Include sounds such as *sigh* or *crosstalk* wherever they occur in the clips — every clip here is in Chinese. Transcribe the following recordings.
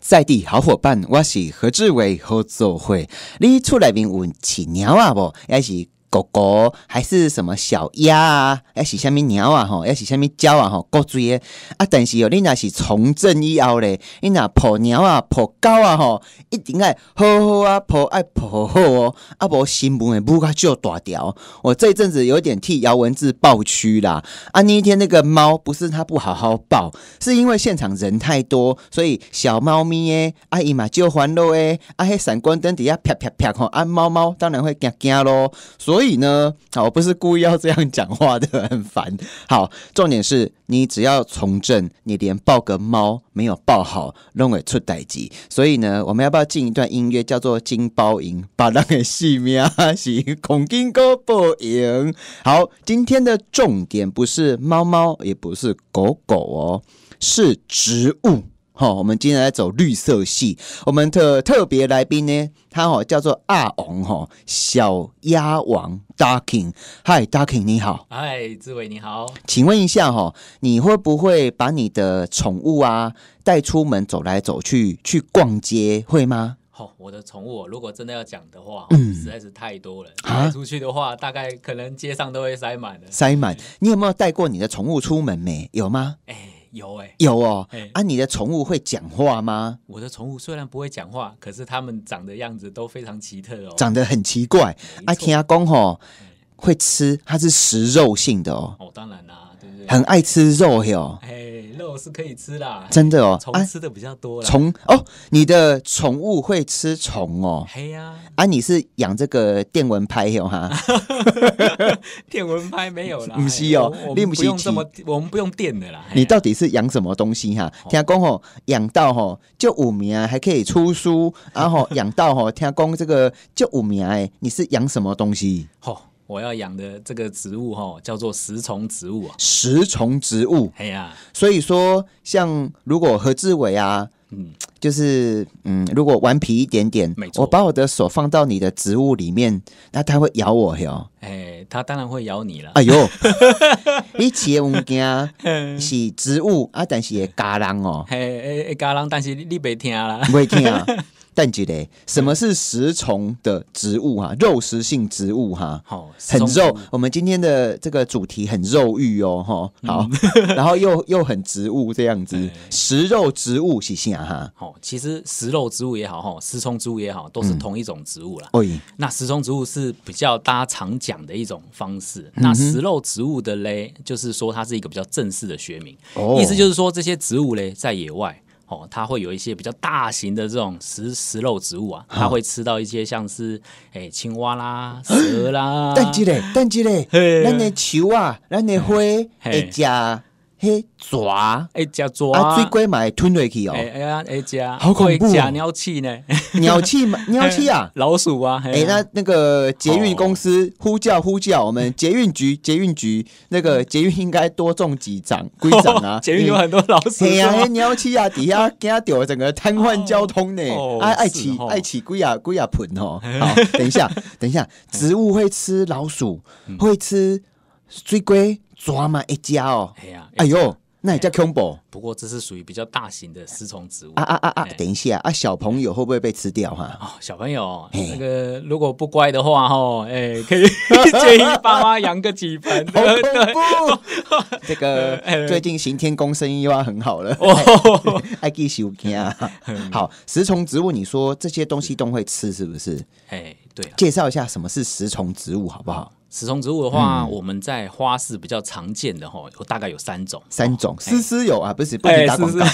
在地好伙伴，我是何志伟合作会。你厝内面有饲猫啊无？抑是？狗狗还是什么小鸭啊？还是什么鸟啊？吼，还是什么鸟啊？吼，各追的啊。但是哦，恁若是从政以后咧，恁若抱鸟啊、抱狗啊，吼，一定爱好好啊，抱爱抱好哦。啊，无新闻的不卡就大条。我这阵子有点替姚文志抱屈啦。啊，那一天那个猫不是他不好好抱，是因为现场人太多，所以小猫咪诶，阿姨嘛就烦恼诶。啊，迄闪光灯底下啪啪啪吼，啊，猫猫当然会惊惊咯。所所以呢，好，我不是故意要这样讲话的，很烦。好，重点是你只要从政，你连抱个猫没有抱好，弄得出代级。所以呢，我们要不要进一段音乐，叫做《金包银》，把那个戏名是黄金哥包营。好，今天的重点不是猫猫，也不是狗狗哦，是植物。好，我们今天来走绿色系。我们的特别来宾呢，他哦叫做阿王哈，小鸭王 Ducking。Hi，Ducking，你好。Hi，志伟，你好。请问一下哈，你会不会把你的宠物啊带出门走来走去去逛街？会吗？哦，我的宠物，如果真的要讲的话，嗯，实在是太多了。带出去的话，大概可能街上都会塞满了。塞满，你有没有带过你的宠物出门？没有吗？哎。有诶，有哦，啊，你的宠物会讲话吗？我的宠物虽然不会讲话，可是它们长的样子都非常奇特哦，长得很奇怪，啊，听公吼。会吃，它是食肉性的哦。哦，当然啦，对不对？很爱吃肉哟。哎，肉是可以吃啦。真的哦。虫吃的比较多。虫哦，你的宠物会吃虫哦。哎呀，啊，你是养这个电蚊拍哟哈？*laughs* 电蚊拍没有啦。*laughs* 不是哦，你们不用这么，我们不用电的啦。你到底是养什么东西哈？听讲哦，养到吼就五名还可以出书然后养到吼听讲这个就五名哎，你是养什么东西？*laughs* 吼。我要养的这个植物哈，叫做食虫植物啊！食虫植物，哎呀，所以说，像如果何志伟啊，嗯，就是嗯，如果顽皮一点点，没错，我把我的手放到你的植物里面，那它会咬我哟。哎，它当然会咬你了。哎呦，*laughs* 你切物件 *laughs* 是植物啊，但是也嘎人哦，嘿，嘎人，但是你别听了，没听啊。*laughs* 但鸡得什么是食虫的植物哈？肉食性植物哈，好，很肉。我们今天的这个主题很肉欲哦，哈，好，*laughs* 然后又又很植物这样子，食肉植物，喜新啊哈。其实食肉植物也好，哈，食虫植物也好，都是同一种植物啦。那食虫植物是比较大家常讲的一种方式。那食肉植物的嘞，就是说它是一个比较正式的学名，意思就是说这些植物嘞，在野外。哦，它会有一些比较大型的这种食食肉植物啊，它会吃到一些像是诶青蛙啦、蛇啦、等一等，等一嘞，咱的球啊、咱的花也吃。嘿，爪，哎，爪，啊，最贵买吞落去哦！哎呀，哎，好恐怖！啊。鸟气呢？*laughs* 鸟气嘛，鸟气啊，*laughs* 老鼠啊！哎，那那个捷运公司呼叫呼叫我们捷运局，捷运局那个捷运应该多种几掌龟掌啊！*laughs* 捷运有很多老鼠，哎，鸟气啊，底下给他掉，整个瘫痪交通呢！爱爱起爱起龟啊，龟啊盆哦！好等一下，等一下，植物会吃老鼠，会吃最龟。抓嘛一家哦，哎呀，哎呦，那也叫 combo。不过这是属于比较大型的食虫植物啊啊啊啊！等一下啊，小朋友会不会被吃掉啊？哦，小朋友，那个如果不乖的话哦，哎，*laughs* 可以建议爸妈养个几盆。对，不，这个最近行天宫生意又要很好了哦，*laughs* 爱记小天啊。好，食虫植物，你说这些东西都会吃是不是？哎，对。介绍一下什么是食虫植物好不好？食虫植物的话，我们在花市比较常见的哈，有大概有三种，三种，丝丝有啊，不是不打广告，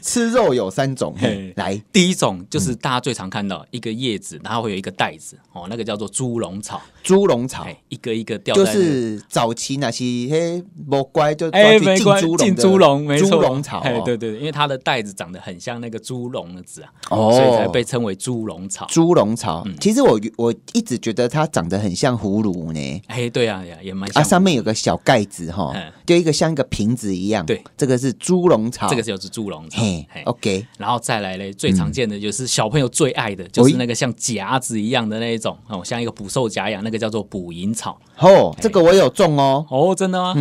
吃肉有三种。来，第一种就是大家最常看到一个叶子，然后会有一个袋子哦，那个叫做猪笼草。猪笼草，一个一个掉。就是早期那些嘿不乖就哎进猪笼的猪笼草，对对对，因为它的袋子长得很像那个猪笼子啊，哦，所以才被称为猪笼草。猪笼草，其实我我一直觉得它长得很像葫芦。哎哎，对呀呀，也蛮啊，上面有个小盖子哈，就一个像一个瓶子一样。对，这个是猪笼草，这个就是猪笼。嘿，OK，然后再来嘞，最常见的就是小朋友最爱的，就是那个像夹子一样的那一种哦，像一个捕兽夹一样，那个叫做捕蝇草。哦，这个我有种哦。哦，真的吗？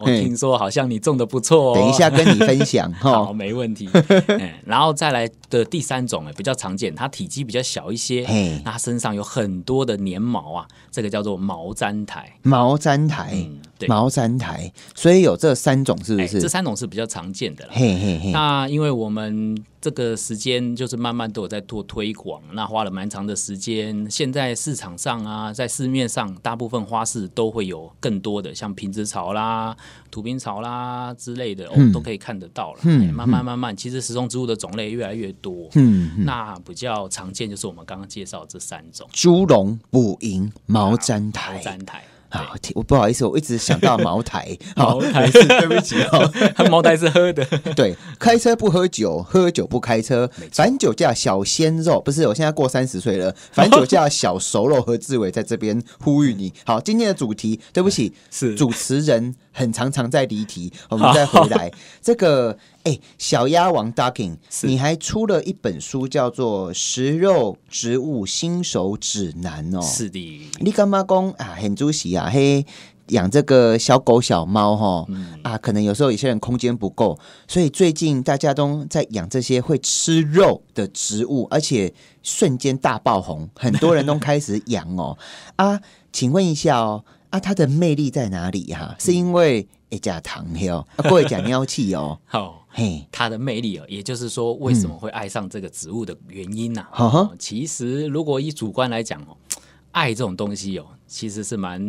我听说好像你种的不错哦。等一下跟你分享 *laughs* 哈，没问题。*laughs* 然后再来的第三种呢，比较常见，它体积比较小一些，那它身上有很多的粘毛啊，这个叫做毛。毛毡台，毛毡台。毛山苔，所以有这三种，是不是？这三种是比较常见的啦。嘿嘿嘿。那因为我们这个时间就是慢慢都有在做推广，那花了蛮长的时间。现在市场上啊，在市面上，大部分花市都会有更多的像平枝草啦、土瓶草啦之类的，我们都可以看得到了。慢慢慢慢，其实石中植物的种类越来越多。嗯。那比较常见就是我们刚刚介绍这三种：猪笼、捕蝇、毛毡苔。毛毡苔。我不好意思，我一直想到茅台。*laughs* 茅台，对不起哦，*laughs* *laughs* 茅台是喝的。对，开车不喝酒，喝酒不开车。反酒驾小鲜肉，不是，我现在过三十岁了。反酒驾小熟肉，何志伟在这边呼吁你。好，今天的主题，对不起，是主持人很常常在离题，我们再回来这个。哎，小鸭王 Ducking，你还出了一本书，叫做《食肉植物新手指南》哦。是的，你干嘛公啊？很猪喜啊！嘿，养这个小狗小猫哈，啊，可能有时候有些人空间不够，所以最近大家都在养这些会吃肉的植物，而且瞬间大爆红，*laughs* 很多人都开始养哦。啊，请问一下哦，啊，它的魅力在哪里呀？是因为？一糖唐啊，各会讲喵气哦，*laughs* 好，嘿，它的魅力哦，也就是说，为什么会爱上这个植物的原因呐？其实如果以主观来讲哦。爱这种东西哦，其实是蛮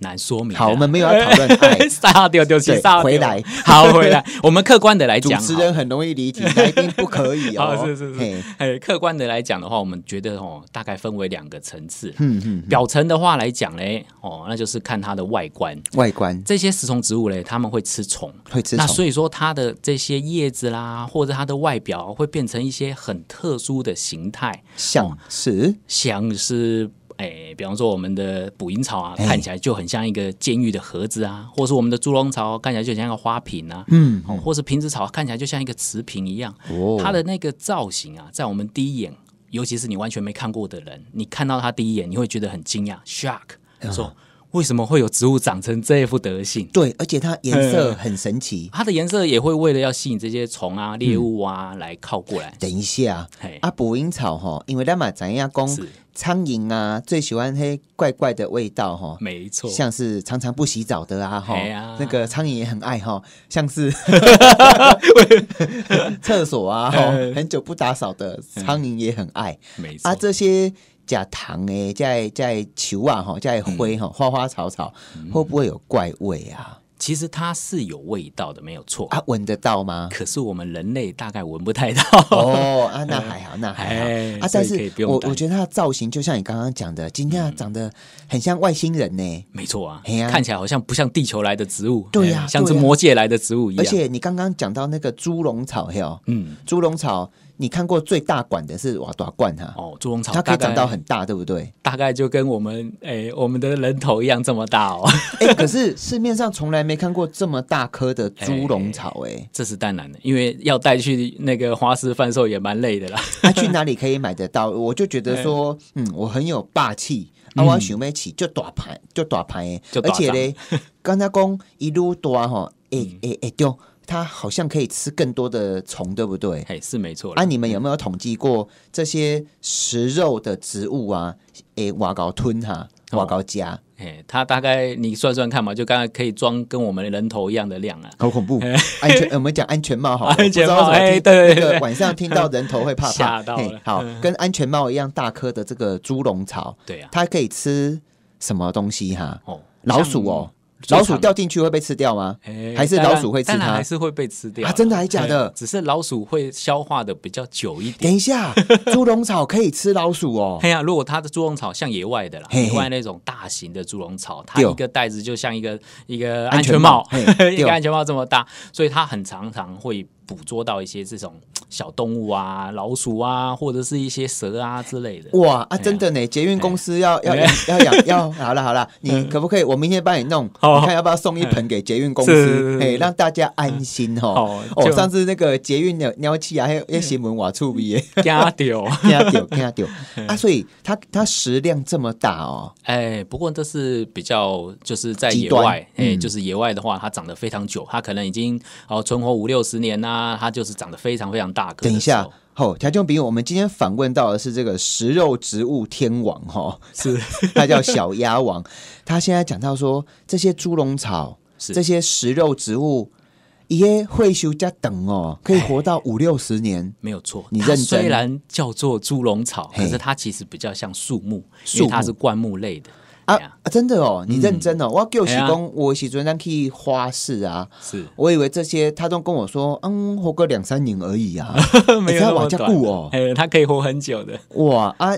难说明的。好，我们没有要讨论爱，*laughs* 杀掉掉掉回来。好，回来。*laughs* 我们客观的来讲，*laughs* 主持人很容易离题，来宾不可以哦。是是是，客观的来讲的话，我们觉得哦，大概分为两个层次。嗯嗯。表层的话来讲嘞，哦，那就是看它的外观。外观。这些食虫植物嘞，他们会吃虫，会吃虫。那所以说，它的这些叶子啦，或者它的外表会变成一些很特殊的形态，像是像是。哎，比方说我们的捕蝇草啊，看起来就很像一个监狱的盒子啊，或是我们的猪笼草看起来就像一个花瓶啊，嗯，或是瓶子草看起来就像一个瓷瓶一样，哦，它的那个造型啊，在我们第一眼，尤其是你完全没看过的人，你看到它第一眼，你会觉得很惊讶，shock，说。为什么会有植物长成这副德性？对，而且它颜色很神奇，它的颜色也会为了要吸引这些虫啊、猎物啊来靠过来。等一下，啊，捕蝇草哈，因为它嘛长牙功，苍蝇啊最喜欢黑怪怪的味道哈，没错，像是常常不洗澡的啊哈，那个苍蝇也很爱哈，像是 *laughs* 厕所啊哈，很久不打扫的苍蝇也很爱，没错，啊这些。加糖哎，加在球啊哈，加灰哈，花花草草会不会有怪味啊？其实它是有味道的，没有错啊，闻得到吗？可是我们人类大概闻不太到哦。啊，那还好，那还好啊。但是，我我觉得它的造型就像你刚刚讲的，今天长得很像外星人呢。没错啊，看起来好像不像地球来的植物，对呀，像是魔界来的植物一样。而且你刚刚讲到那个猪笼草，嘿哦，嗯，猪笼草。你看过最大管的是瓦多管它哦，猪笼草它可以长到很大，对不对？大概就跟我们诶我们的人头一样这么大哦。哎，*laughs* 可是市面上从来没看过这么大颗的猪笼草哎。*laughs* 这是当然的，因为要带去那个花市贩售也蛮累的啦。*laughs* 去哪里可以买得到？我就觉得说，嗯，我很有霸气，阿王兄妹起就打牌就打牌，而且咧，刚才公一路打吼，诶诶诶，掉。它好像可以吃更多的虫，对不对？嘿，是没错。那你们有没有统计过这些食肉的植物啊？诶，瓦沟吞哈，瓦高夹。诶，它大概你算算看嘛？就刚刚可以装跟我们人头一样的量啊，好恐怖！安全，我们讲安全帽好，*laughs* 安全帽，什对对晚上听到人头会怕怕。*laughs* 好，跟安全帽一样大颗的这个猪笼草，对啊，它可以吃什么东西哈？哦，老鼠哦。老鼠掉进去会被吃掉吗？还是老鼠会吃它？还是会被吃掉啊？真的还是假的？只是老鼠会消化的比较久一点。等一下，*laughs* 猪笼草可以吃老鼠哦。哎呀，如果它的猪笼草像野外的啦，野外那种大型的猪笼草，它一个袋子就像一个一个安全帽，*laughs* 一个安全帽这么大，所以它很常常会。捕捉到一些这种小动物啊，老鼠啊，或者是一些蛇啊之类的。哇啊，真的呢！捷运公司要要要养要 *laughs* 好了好了，你可不可以我明天帮你弄？你看要不要送一盆给捷运公司？哎，让大家安心哦。哦，上次那个捷运的鸟器啊，还有那些门瓦醋鼻耶，掉掉 *laughs* 啊！所以它它食量这么大哦。哎，不过这是比较就是在野外，哎，就是野外的话，它长得非常久，它可能已经哦存活五六十年呐。啊，它就是长得非常非常大。个。等一下，吼，田中比我们今天访问到的是这个食肉植物天王，哈，是 *laughs* 他叫小鸭王。他现在讲到说，这些猪笼草，这些食肉植物，些会修加等哦，可以活到五六十年，没有错。你认虽然叫做猪笼草，可是它其实比较像树木，所以它是灌木类的。啊啊！真的哦，你认真哦。我叫给我工，我洗主章去花市啊。是我以为这些他都跟我说，嗯，活个两三年而已啊，*laughs* 没有那么短哦。他可以活很久的。哇啊！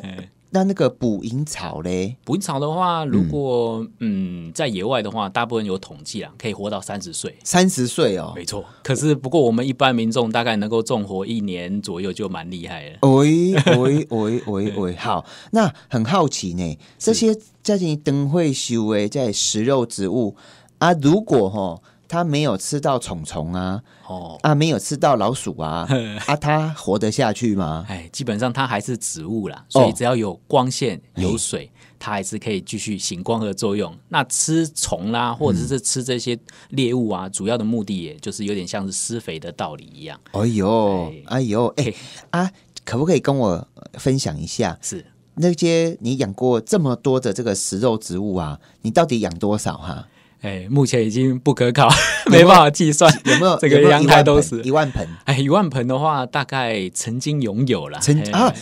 像那个捕蝇草嘞，捕蝇草的话，如果嗯在野外的话，大部分有统计啊，可以活到三十岁，三十岁哦，没错。可是不过我们一般民众大概能够种活一年左右，就蛮厉害了。喂喂喂喂喂，*laughs* 好，那很好奇呢，这些这些灯会修为在食肉植物啊，如果哈。他没有吃到虫虫啊，哦，啊，没有吃到老鼠啊，*laughs* 啊，他活得下去吗？哎，基本上他还是植物啦，所以只要有光线、有水，它还是可以继续行光合作用。那吃虫啦，或者是吃这些猎物啊，主要的目的也就是有点像是施肥的道理一样。哎呦，哎呦，哎，啊，可不可以跟我分享一下？是那些你养过这么多的这个食肉植物啊？你到底养多少哈？哎，目前已经不可考。*laughs* 没办法计算有没有 *laughs* 这个阳台都是一万盆哎一万盆的话，大概曾经拥有了曾啊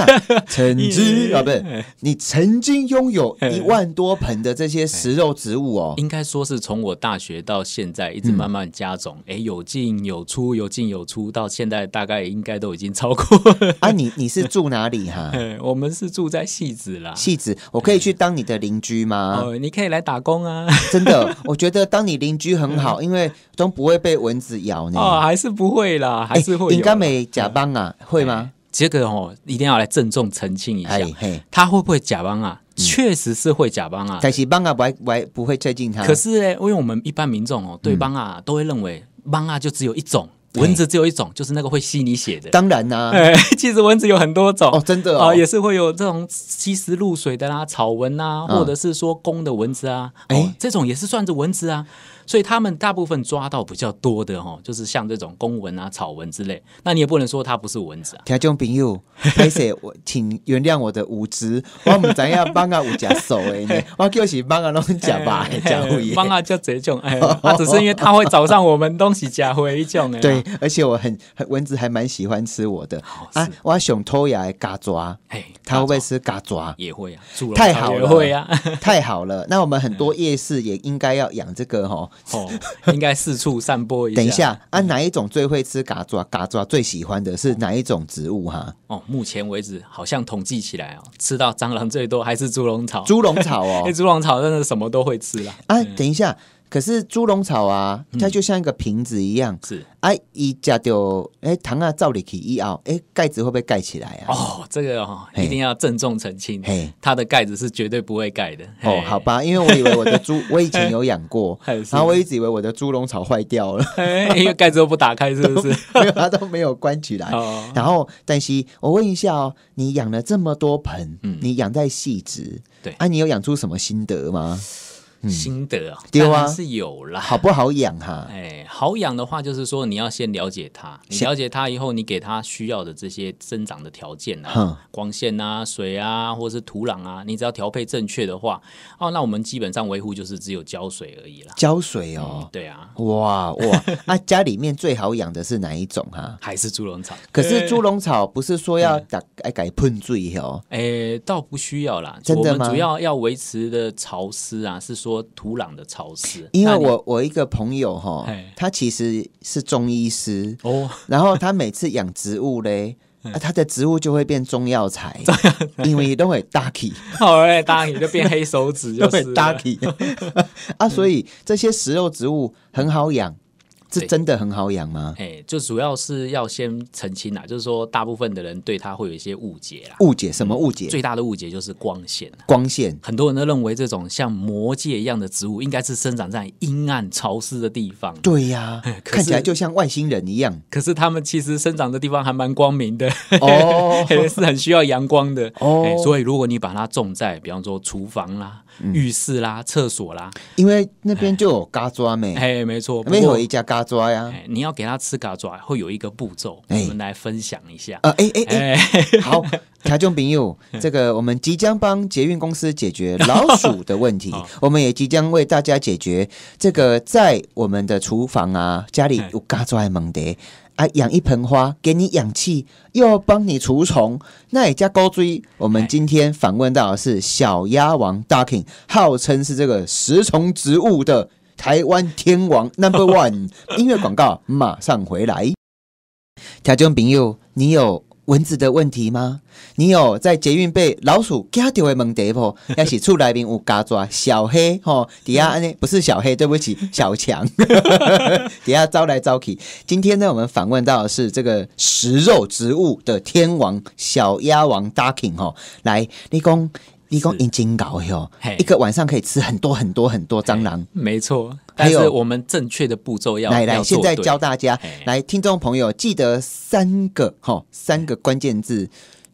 *laughs* 曾经不是你曾经拥有一万多盆的这些食肉植物哦，应该说是从我大学到现在一直慢慢加种，哎有进有出有进有出，到现在大概应该都已经超过啊你你是住哪里哈？我们是住在戏子啦戏子，我可以去当你的邻居吗？哦，你可以来打工啊！真的，我觉得当你邻居很好。因为都不会被蚊子咬呢哦，还是不会啦，还是会。应该没假帮啊，会吗？这个哦，一定要来郑重澄清一下。他会不会假帮啊？确实是会假帮啊，但是帮啊，不不不会接近他。可是呢，因为我们一般民众哦，对帮啊，都会认为帮啊就只有一种蚊子，只有一种就是那个会吸你血的。当然呢，*laughs* 哎，其实蚊子有很多种哦，真的啊，也是会有这种吸食露水的啦，草纹啊，或者是说公的蚊子啊，哎，这种也是算着蚊子啊。所以他们大部分抓到比较多的哈，就是像这种公蚊啊、草蚊之类。那你也不能说它不是蚊子啊。听众朋友，还我，请原谅我的无知。我们怎样帮啊有夹手诶？*laughs* 我就是帮啊弄假吧，假会。*laughs* 帮阿夹这种哎，那只是因为他会找上我们东西假会一种哎。*laughs* 对，而且我很蚊子还蛮喜欢吃我的。啊，我想偷牙的嘎抓，它会不会吃嘎抓？也会啊，太好了，会啊，太好了。那我们很多夜市也应该要养这个哈。哦，*laughs* 应该四处散播一下。等一下，啊，哪一种最会吃？嘎抓嘎抓最喜欢的是哪一种植物？哈，哦，目前为止好像统计起来哦，吃到蟑螂最多还是猪笼草。猪笼草哦，那 *laughs* 猪笼草真的什么都会吃啦。啊！等一下。可是猪笼草啊，它就像一个瓶子一样，是哎，一加掉哎糖啊，照里提一啊，哎盖子会不会盖起来啊？哦，这个哦，一定要郑重澄清，嘿，它的盖子是绝对不会盖的。哦，好吧，因为我以为我的猪，我以前有养过，*laughs* 然后我一直以为我的猪笼草坏掉了，*laughs* 因为盖子都不打开，是不是？因为它都没有关起来。然后，但是我问一下哦，你养了这么多盆，你养在细植，对，啊，你有养出什么心得吗？心得啊，当啊，是有啦。好不好养哈？*laughs* 哎，好养的话就是说你要先了解它，你了解它以后，你给它需要的这些生长的条件啊，光线啊、水啊，或者是土壤啊，你只要调配正确的话，哦，那我们基本上维护就是只有浇水而已了。浇水哦，对啊，哇哇，那 *laughs* 家里面最好养的是哪一种哈？还是猪笼草？可是猪笼草不是说要打哎改喷嘴哦？哎，倒不需要啦，真的，主要要维持的潮湿啊，是说。土壤的潮湿，因为我我一个朋友哈，他其实是中医师哦，*laughs* 然后他每次养植物嘞，他的植物就会变中药材，*laughs* 因为都会 ducky，*laughs* 好会 ducky 就变黑手指，就会 ducky 啊，所以这些食肉植物很好养。这真的很好养吗？哎，就主要是要先澄清啦，就是说大部分的人对它会有一些误解啦。误解什么误解？最大的误解就是光线。光线，很多人都认为这种像魔界一样的植物，应该是生长在阴暗潮湿的地方。对呀，*laughs* 看起来就像外星人一样。可是它们其实生长的地方还蛮光明的，*laughs* 是很需要阳光的。哦。所以如果你把它种在，比方说厨房啦。浴室啦，厕所啦，因为那边就有嘎抓没？哎，没错，没有一家嘎抓呀，你要给他吃嘎抓，会有一个步骤，我们来分享一下。呃，哎哎哎，好，台中朋友，这个我们即将帮捷运公司解决老鼠的问题，*laughs* 我们也即将为大家解决这个在我们的厨房啊，家里有嘎抓的蒙的。啊，养一盆花，给你氧气，又要帮你除虫，那也加高追。我们今天访问到的是小鸭王 Ducking，号称是这个食虫植物的台湾天王 Number One。*laughs* 音乐广告马上回来。台中朋友，你有？蚊子的问题吗？你有在捷运被老鼠夹到的问题不？要是厝内边有家抓小黑？吼，底下安尼不是小黑，对不起，小强。*laughs* 底下招来招去。今天呢，我们反问到的是这个食肉植物的天王小鸭王 d u c k i n g 吼，来，你讲。你讲引进搞哟，一个晚上可以吃很多很多很多蟑螂。没错，但是我们正确的步骤要来来，现在教大家来，听众朋友记得三个哈，三个关键字：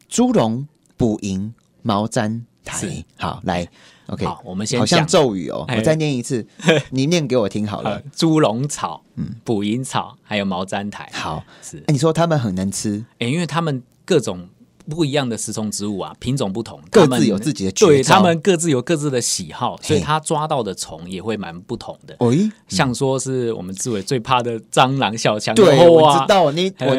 猪笼、捕蝇、毛毡台。好，来，OK，好，我们先好像咒语哦，我再念一次，*laughs* 你念给我听好了。猪笼草、嗯，捕蝇草，还有毛毡台。好，是哎，你说他们很能吃，哎，因为他们各种。不一样的食虫植物啊，品种不同，各自有自己的，对他们各自有各自的喜好，所以它抓到的虫也会蛮不同的。哎，像说是我们志伟最怕的蟑螂、小强，对，我知道你我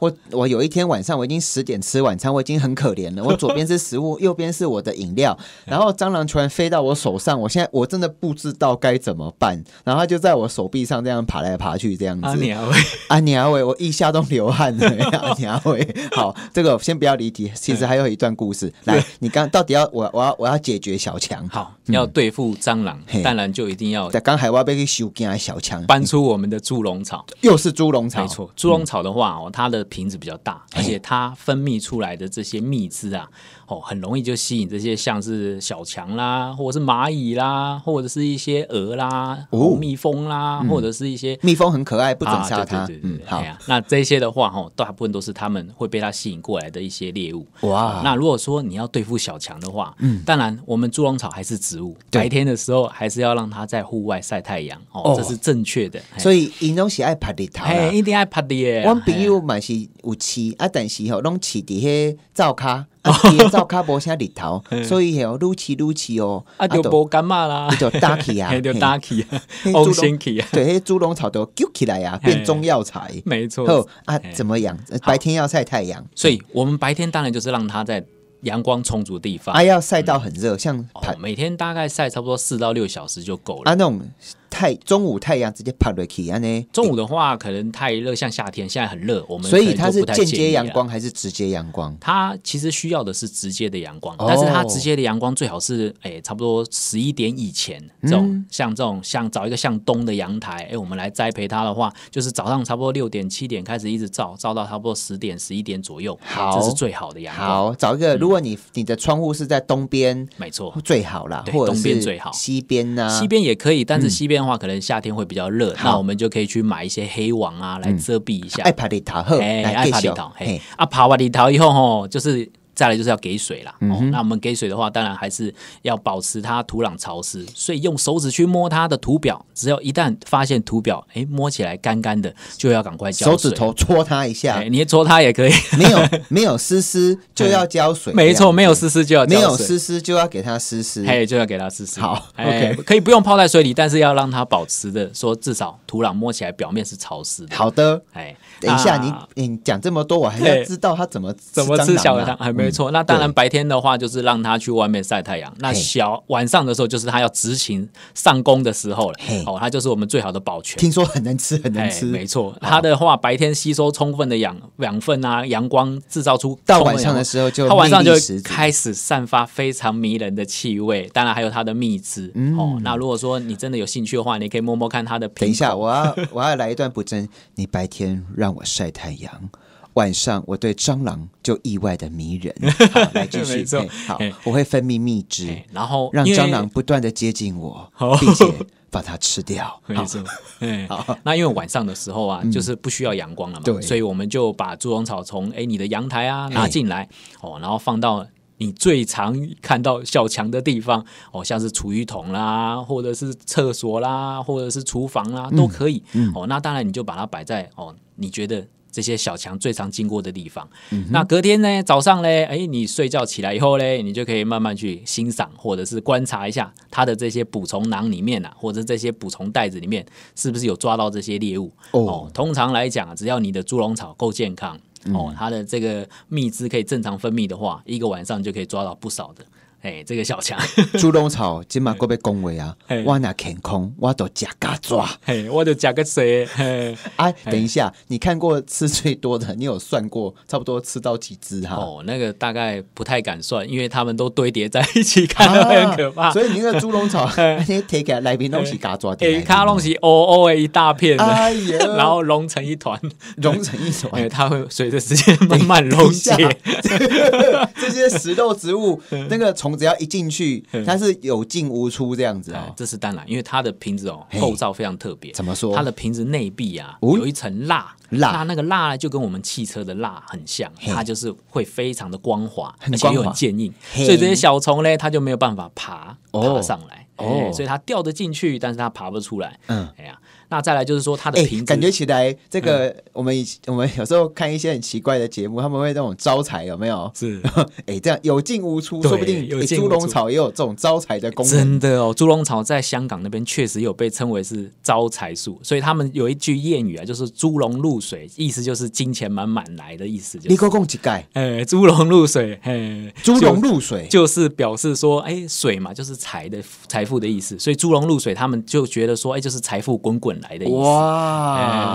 我我有一天晚上我已经十点吃晚餐，我已经很可怜了。我左边是食物，右边是我的饮料，*laughs* 然后蟑螂突然飞到我手上，我现在我真的不知道该怎么办。然后就在我手臂上这样爬来爬去，这样子。啊，你阿伟，我一下都流汗了。*laughs* 啊，你阿伟，好，这个。先不要离题，其实还有一段故事。来，你刚到底要我，我要我要解决小强，好，要对付蟑螂，当然就一定要。刚海外被去修建小强搬出我们的猪笼草，又是猪笼草，没错。猪笼草的话哦，它的瓶子比较大，而且它分泌出来的这些蜜汁啊，哦，很容易就吸引这些像是小强啦，或者是蚂蚁啦，或者是一些蛾啦，哦，蜜蜂啦，或者是一些蜜蜂很可爱，不准杀它。嗯，好呀。那这些的话哦，大部分都是他们会被它吸引过来的。一些猎物哇，那如果说你要对付小强的话，嗯，当然我们猪笼草还是植物，白天的时候还是要让它在户外晒太阳哦，这是正确的。所以，因东西爱拍的它，哎，一定爱拍的耶。我朋友蛮是。有刺啊，但是吼，拢刺伫迄灶卡 *laughs* 啊，少卡无啥日头，*laughs* 所以吼，撸刺撸刺哦，啊，就无感冒啦，*laughs* 就 ducky 啊，就 ducky 啊，欧仙 k 啊，对，嘿，猪笼草都揪起来啊，变中药材，没错。啊，怎么养？白天要晒太阳，所以我们白天当然就是让它在阳光充足的地方。啊，要晒到很热，像每天大概晒差不多四到六小时就够了。啊，那种。太中午太阳直接拍了去啊安呢？中午的话，可能太热，像夏天，现在很热。我们所以它是间接阳光还是直接阳光？它其实需要的是直接的阳光，但是它直接的阳光最好是哎，差不多十一点以前这种，像这种像找一个向东的阳台，哎，我们来栽培它的话，就是早上差不多六点七点开始一直照，照到差不多十点十一点左右，好，这是最好的阳光。好，找一个，如果你你的窗户是在东边，没错，最好啦，或者边最好西边呢？西边也可以，但是西边。的话，可能夏天会比较热，那我们就可以去买一些黑网啊，来遮蔽一下。爱爬里桃哎，爱爬里桃，哎，啊，爬完里桃以后吼，就是。再来就是要给水啦，那我们给水的话，当然还是要保持它土壤潮湿，所以用手指去摸它的土表，只要一旦发现土表，哎，摸起来干干的，就要赶快浇水。手指头戳它一下，你戳它也可以。没有没有湿湿，就要浇水。没错，没有湿湿就要。没有湿湿就要给它湿湿。哎，就要给它湿湿。好，OK，可以不用泡在水里，但是要让它保持的说至少土壤摸起来表面是潮湿的。好的，哎，等一下你你讲这么多，我还要知道它怎么怎么吃小的还没有。错，那当然白天的话就是让他去外面晒太阳。那小晚上的时候就是他要执勤上工的时候了。哦，他就是我们最好的保全。听说很能吃，很能吃。没错，他的话白天吸收充分的氧氧分啊，阳光制造出。到晚上的时候就他晚上就开始散发非常迷人的气味。当然还有它的蜜汁。哦，那如果说你真的有兴趣的话，你可以摸摸看它的。等一下，我要我要来一段不真。你白天让我晒太阳。晚上我对蟑螂就意外的迷人，*laughs* 来继续。好，我会分泌蜜汁，然后让蟑螂不断的接近我，并且把它吃掉。*laughs* 没错，好。那因为晚上的时候啊，就是不需要阳光了嘛，对，所以我们就把猪笼草从哎你的阳台啊拿进来哦，然后放到你最常看到小强的地方哦，像是储物桶啦，或者是厕所啦，或者是厨房啦都可以。哦，那当然你就把它摆在哦，你觉得。这些小强最常经过的地方，那隔天呢早上呢，哎，你睡觉起来以后呢，你就可以慢慢去欣赏或者是观察一下它的这些捕虫囊里面啊，或者这些捕虫袋子里面是不是有抓到这些猎物哦。通常来讲，只要你的猪笼草够健康哦，它的这个蜜汁可以正常分泌的话，一个晚上就可以抓到不少的。哎，这个小强猪笼草，今马国别恭维啊！我那天空，我都吃咖爪，嘿，我都吃个蛇。哎，等一下，你看过吃最多的，你有算过差不多吃到几只哈？哦，那个大概不太敢算，因为他们都堆叠在一起，看了很可怕。所以那个猪笼草，你 take 来宾东西咖爪的，咖东西哦哦的一大片，哎呀，*laughs* 然后融成一团，融成一团，它会随着时间慢慢溶解。*laughs* 这些食肉植物，*laughs* 那个从我们只要一进去，它是有进无出这样子，这是当然，因为它的瓶子哦构造非常特别。怎么说？它的瓶子内壁啊，有一层蜡，蜡那个蜡就跟我们汽车的蜡很像，它就是会非常的光滑，而且又很坚硬，所以这些小虫呢，它就没有办法爬爬上来，所以它掉得进去，但是它爬不出来。嗯，哎呀。那再来就是说它的哎，感觉起来这个我们以我们有时候看一些很奇怪的节目，他们会那种招财有没有？是哎，*laughs* 这样有进无出，说不定有猪笼草也有这种招财的功能。真的哦，猪笼草在香港那边确实有被称为是招财树，所以他们有一句谚语啊，就是“猪笼入水”，意思就是金钱满满来的意思。你一共几盖？哎，猪笼入水，哎，猪笼入水就是表示说，哎，水嘛就是财的财富的意思，所以猪笼入水，他们就觉得说，哎，就是财富滚滚。来的哇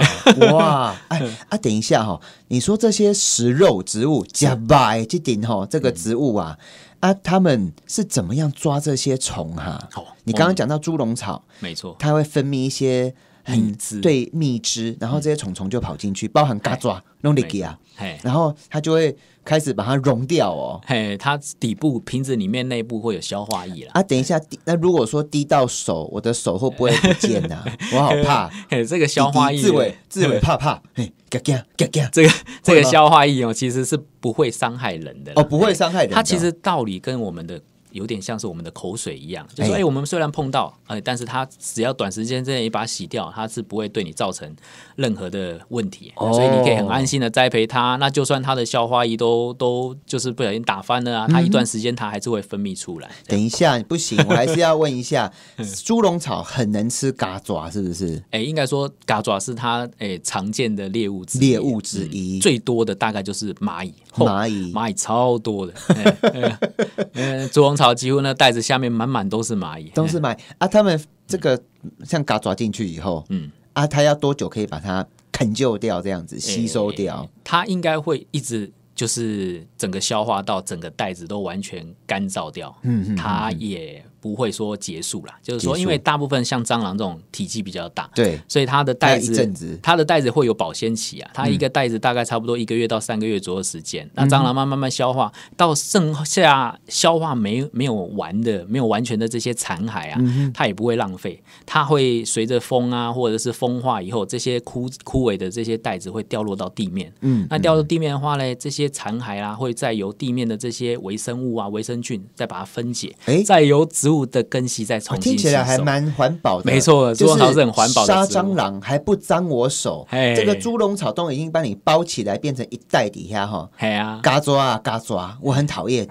哇 *laughs* 哎啊！等一下哈，你说这些食肉植物，Java J 哈，这个植物啊啊，他们是怎么样抓这些虫哈？哦，你刚刚讲到猪笼草，没错，它会分泌一些。很对蜜汁，然后这些虫虫就跑进去，包含嘎爪、弄力鱼啊，然后它就会开始把它溶掉哦。嘿，它底部瓶子里面内部会有消化液啊。等一下，那如果说滴到手，我的手会不会不见呢？*laughs* 我好怕。这个消化液，志伟，志伟怕怕。嘿，嘎嘎嘎嘎，这个这个消化液哦，其实是不会伤害人的哦，不会伤害的。它其实道理跟我们的。有点像是我们的口水一样，就说哎，我们虽然碰到哎，但是它只要短时间之内把把洗掉，它是不会对你造成任何的问题，所以你可以很安心的栽培它。那就算它的消化液都都就是不小心打翻了啊，它一段时间它还是会分泌出来。等一下不行，我还是要问一下，*laughs* 猪笼草很能吃嘎爪是不是？哎，应该说嘎爪是它哎常见的猎物猎物之一，最多的大概就是蚂蚁。蚂蚁，蚂蚁超多的，*laughs* 嗯，竹虫草几乎那袋子下面满满都是蚂蚁，都是蚂蚁啊。他们这个像嘎抓进去以后，嗯，啊，它要多久可以把它啃就掉这样子吸收掉？它应该会一直就是整个消化到整个袋子都完全干燥掉。嗯嗯，它也。不会说结束了，就是说，因为大部分像蟑螂这种体积比较大，对，所以它的袋子，它的袋子会有保鲜期啊。它一个袋子大概差不多一个月到三个月左右时间。那蟑螂慢慢慢消化，到剩下消化没没有完的、没有完全的这些残骸啊，它也不会浪费，它会随着风啊，或者是风化以后，这些枯枯萎的这些袋子会掉落到地面。嗯，那掉到地面的话呢，这些残骸啊，会再由地面的这些微生物啊、微生菌再把它分解，再由植物。的根系在抽，听起来还蛮环保的，没错，猪笼草是很环保的，杀蟑螂还不脏我手。这个猪笼草都已经帮你包起来，变成一袋底下哈。是啊，嘎抓啊嘎抓，我很讨厌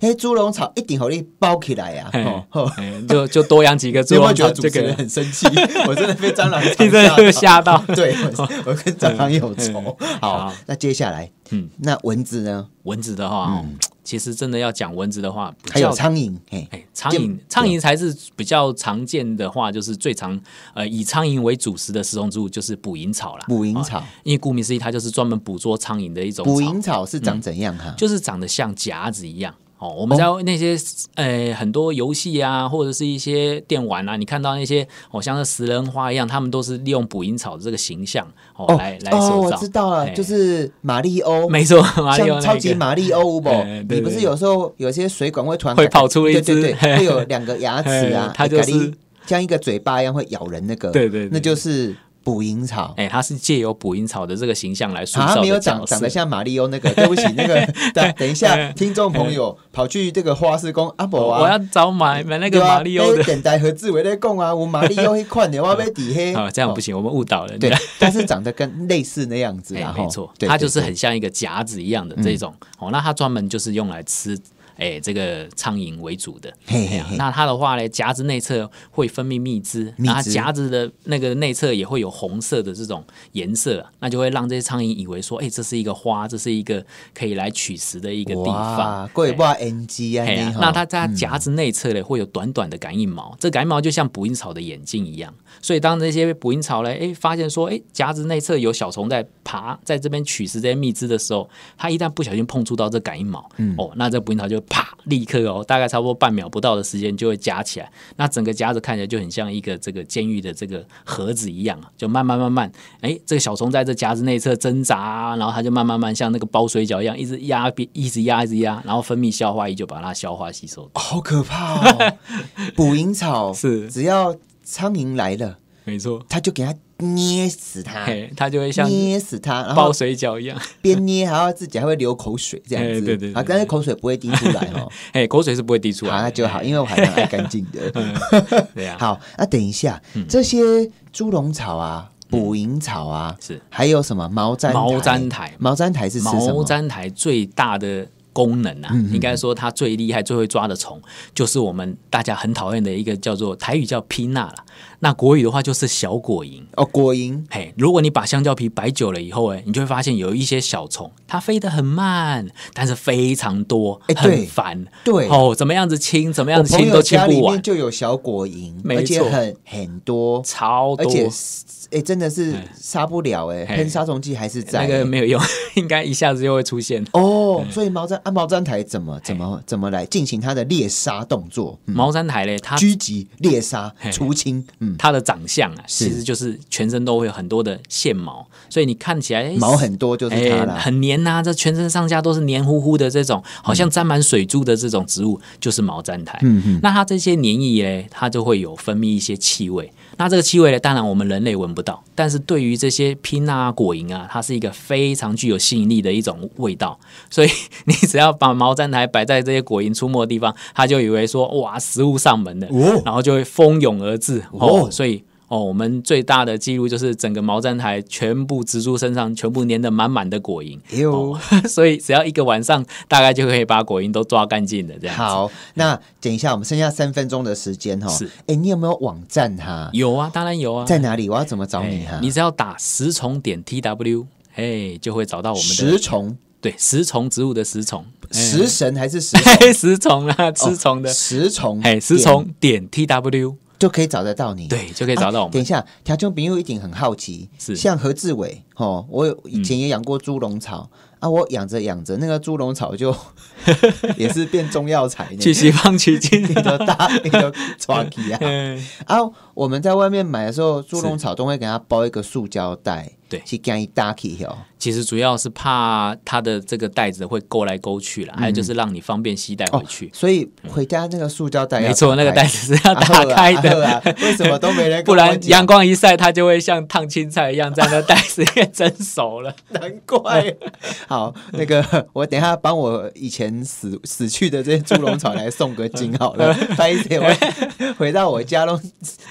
你。*laughs* 猪笼草一定好，你包起来呀。就就多养几个猪笼草，*laughs* 这个人很生气，我真的被蟑螂 *laughs* 真的吓到。对，我跟蟑螂有仇。好，那接下来，嗯，那蚊子呢？蚊子的话。其实真的要讲蚊子的话，还有苍蝇，哎，苍蝇，苍蝇才是比较常见的话，就是最常呃以苍蝇为主食的食虫植物就是捕蝇草啦。捕蝇草，因为顾名思义，它就是专门捕捉苍蝇的一种。捕蝇草是长怎样哈？就是长得像夹子一样。哦，我们在那些呃很多游戏啊，或者是一些电玩啊，你看到那些哦，像那食人花一样，他们都是利用捕蝇草的这个形象哦来来塑造。哦，我知道了，就是马里欧，没错，像超级马里不？你不是有时候有些水管会突然会跑出一只，对对，会有两个牙齿啊，它就是像一个嘴巴一样会咬人那个，对对，那就是。捕蝇草，哎，它是借由捕蝇草的这个形象来塑造的。它没有长长得像马里欧那个，对不起，那个 *laughs* 等等一下，听众朋友跑去这个花市公阿伯，啊，我要找买买那个马里欧的。等待和志伟在供啊，我马里欧一块的，*laughs* 我被底黑。啊，这样不行，我们误导了。对，但是长得跟类似那样子，然后没错，它就是很像一个夹子一样的这种。哦，那它专门就是用来吃。哎，这个苍蝇为主的，那它的话呢，夹子内侧会分泌蜜汁，然后夹子的那个内侧也会有红色的这种颜色，那就会让这些苍蝇以为说，哎，这是一个花，这是一个可以来取食的一个地方，贵不 NG 啊？那它在夹子内侧呢，会有短短的感应毛，这感应毛就像捕蝇草的眼睛一样。所以，当那些捕蝇草嘞，哎，发现说，哎，夹子内侧有小虫在爬，在这边取食这些蜜汁的时候，它一旦不小心碰触到这感应毛，哦，那这捕蝇草就啪，立刻哦，大概差不多半秒不到的时间就会夹起来。那整个夹子看起来就很像一个这个监狱的这个盒子一样啊，就慢慢慢慢，哎，这个小虫在这夹子内侧挣扎，然后它就慢慢慢像那个包水饺一样，一直压，一直压，一直压，然后分泌消化液就把它消化吸收。好可怕，哦，*laughs* 捕蝇草是只要。苍蝇来了，没错，他就给他捏死它，他就会像捏死它，然后包水饺一样，边捏还要自己还会流口水这样子，对对，啊，但是口水不会滴出来哦，哎，*laughs* 口水是不会滴出来，那就好，因为我还蛮爱干净的。*laughs* 对呀，*laughs* 好那等一下，这些猪笼草啊，捕蝇草啊，是还有什么毛毡毛毡苔，毛毡苔是毛毡苔最大的。功能啊，应该说它最厉害、最会抓的虫，就是我们大家很讨厌的一个叫做台语叫皮娜”了，那国语的话就是小果蝇哦，果蝇。嘿，如果你把香蕉皮摆久了以后，哎，你就会发现有一些小虫，它飞得很慢，但是非常多，很烦，对哦，怎么样子清，怎么样子清都清不完。家里面就有小果蝇，而且很很多，超多，哎，真的是杀不了哎！喷杀虫剂还是在、那个没有用，*laughs* 应该一下子又会出现哦。所以毛毡、毛毡苔怎么怎么怎么来进行它的猎杀动作？毛毡苔嘞，它狙击猎杀除清，它的长相啊，其实就是全身都会有很多的腺毛，所以你看起来毛很多就是它了，很黏呐，这全身上下都是黏糊糊的这种，好像沾满水珠的这种植物就是毛毡苔。嗯嗯，那它这些黏液嘞，它就会有分泌一些气味。那这个气味呢，当然我们人类闻。不到，但是对于这些拼啊果蝇啊，它是一个非常具有吸引力的一种味道，所以你只要把毛毡台摆在这些果蝇出没的地方，它就以为说哇食物上门了，然后就会蜂拥而至哦，所以。哦，我们最大的记录就是整个毛毡台全部蜘蛛身上全部粘的满满的果蝇，*laughs* 所以只要一个晚上大概就可以把果蝇都抓干净的这样。好，那等一下，我们剩下三分钟的时间哈。是，哎，你有没有网站哈？有啊，当然有啊。在哪里？我要怎么找你哈？你只要打食虫点 T W，哎，就会找到我们的食虫。对，食虫植物的食虫。食神还是食？*laughs* 食虫啊，吃虫的食虫。哎，食虫点 T W。就可以找得到你，对，就可以找到我们。等一下，听中朋友一定很好奇，像何志伟。哦，我有以前也养过猪笼草啊，我养着养着，那个猪笼草就 *laughs* 也是变中药材，去西方取经的 *laughs* 大力的 d u c k 啊。啊。我们在外面买的时候，猪笼草都会给它包一个塑胶袋，对，去给它搭起哦。其实主要是怕它的这个袋子会勾来勾去了，还有就是让你方便携带回去。所以回家那个塑胶袋，没错，那个袋子是要打开的。为什么都没人？*laughs* 不然阳光一晒，它就会像烫青菜一样，在那袋子。蒸熟了，难怪。*laughs* 好，那个我等下帮我以前死死去的这些猪笼草来送个金 *laughs* 好了，点，我 *laughs* 回到我家喽，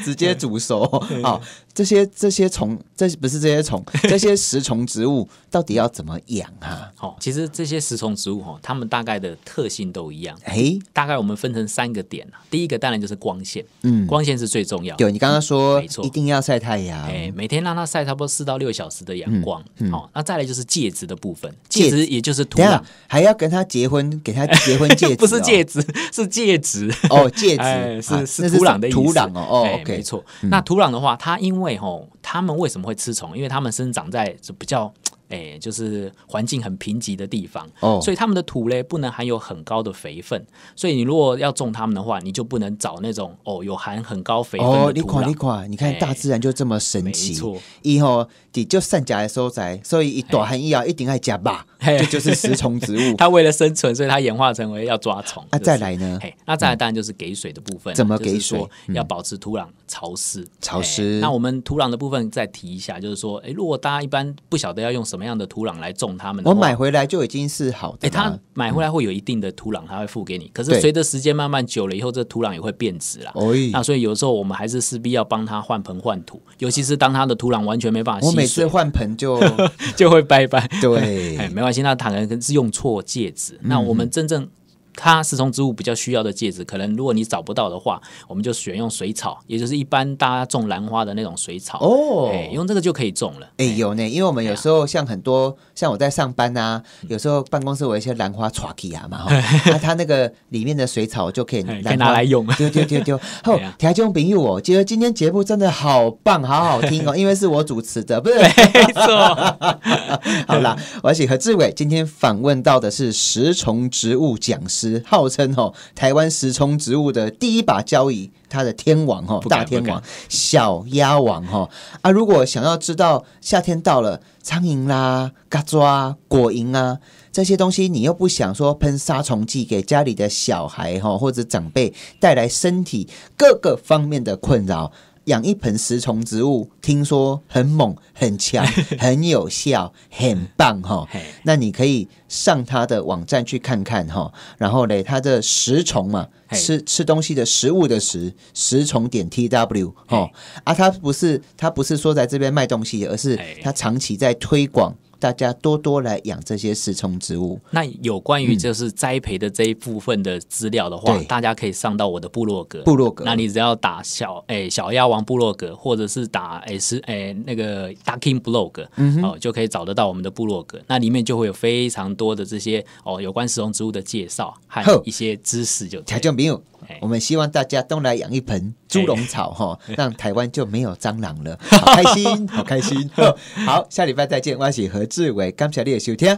直接煮熟。好，这些这些虫，这不是这些虫，这些食虫植物到底要怎么养啊？好，其实这些食虫植物哈，它们大概的特性都一样。哎，大概我们分成三个点啊。第一个当然就是光线，嗯，光线是最重要。对，你刚刚说没错，一定要晒太阳。哎，每天让它晒差不多四到六小时的阳。光好，那再来就是戒指的部分，戒指也就是土。壤，还要跟他结婚，给他结婚戒指。*laughs* 不是戒指，*laughs* 是戒指哦，戒指 *laughs* 是是土壤的土壤哦。哦，没错。那土壤的话，它因为吼，它们为什么会吃虫？因为它们生长在是比较。哎，就是环境很贫瘠的地方，哦，所以他们的土嘞不能含有很高的肥分，所以你如果要种他们的话，你就不能找那种哦有含很高肥分的你壤。你看大自然就这么神奇，以后你就善假的收窄。所以一朵含一啊，一定爱加吧，这就是食虫植物。*laughs* 它为了生存，所以它演化成为要抓虫。那再来呢？嘿，那再来当然就是给水的部分，怎么给水？要保持土壤潮湿，潮湿。那我们土壤的部分再提一下，就是说，哎，如果大家一般不晓得要用什什么样的土壤来种它们？我买回来就已经是好的。哎，它买回来会有一定的土壤，它会付给你。可是随着时间慢慢久了以后，这土壤也会变质啦。哦，那所以有时候我们还是势必要帮它换盆换土，尤其是当它的土壤完全没办法。我每次换盆就 *laughs* 就会掰掰，对，*laughs* 哎，没关系，那可能是用错介质。那我们真正。它食虫植物比较需要的介质，可能如果你找不到的话，我们就选用水草，也就是一般大家种兰花的那种水草哦。哎，用这个就可以种了。哎，有呢，因为我们有时候像很多，*laughs* 像我在上班啊，有时候办公室有一些兰花 trakiya 嘛，*laughs* 那它那个里面的水草就可以拿来用。丢丢丢丢！后台中比喻我，觉得今天节目真的好棒，好好听哦，*laughs* 因为是我主持的，不是？没错。好啦，我是何志伟，今天访问到的是食虫植物讲师。号称哦，台湾食虫植物的第一把交椅，它的天王哦，大天王小鸭王哈啊！如果想要知道夏天到了，苍蝇啦、嘎抓、果蝇啊这些东西，你又不想说喷杀虫剂给家里的小孩哈或者长辈带来身体各个方面的困扰。养一盆食虫植物，听说很猛、很强、*laughs* 很有效、很棒哈。那你可以上他的网站去看看哈。然后呢，他的食虫嘛，吃吃东西的食物的食食虫点 t w 哈。啊，他不是他不是说在这边卖东西，而是他长期在推广。大家多多来养这些食虫植物。那有关于就是栽培的这一部分的资料的话，大家可以上到我的部落格。部落格，那你只要打小哎小鸭王部落格，或者是打诶是诶那个 ducking blog 哦，就可以找得到我们的部落格。那里面就会有非常多的这些哦有关食虫植物的介绍和一些知识，就。我们希望大家都来养一盆猪笼草，哈，让台湾就没有蟑螂了，好开心，好开心。*laughs* 好，下礼拜再见，我是何志伟，感谢你的收听。